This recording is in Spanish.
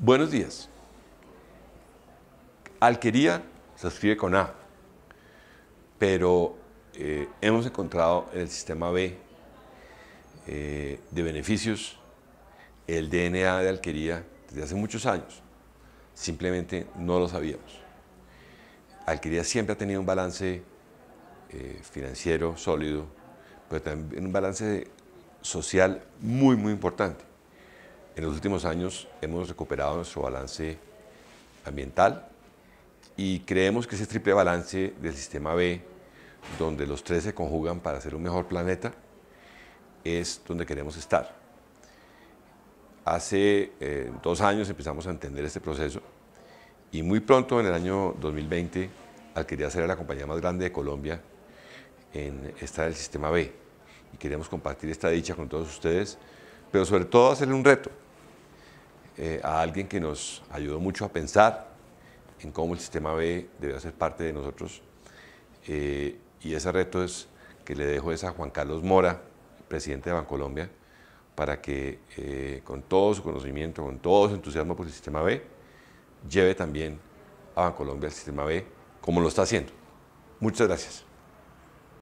Buenos días. Alquería se escribe con A, pero eh, hemos encontrado en el sistema B eh, de beneficios el DNA de Alquería desde hace muchos años. Simplemente no lo sabíamos. Alquería siempre ha tenido un balance eh, financiero sólido, pero también un balance social muy, muy importante. En los últimos años hemos recuperado nuestro balance ambiental y creemos que ese triple balance del sistema B, donde los tres se conjugan para ser un mejor planeta, es donde queremos estar. Hace eh, dos años empezamos a entender este proceso y muy pronto, en el año 2020, adquiría ser la compañía más grande de Colombia en en el sistema B. Y queremos compartir esta dicha con todos ustedes, pero sobre todo hacerle un reto eh, a alguien que nos ayudó mucho a pensar en cómo el sistema B debe ser parte de nosotros. Eh, y ese reto es que le dejo es a Juan Carlos Mora, presidente de Bancolombia, para que eh, con todo su conocimiento, con todo su entusiasmo por el sistema B, lleve también a Bancolombia el sistema B como lo está haciendo. Muchas gracias.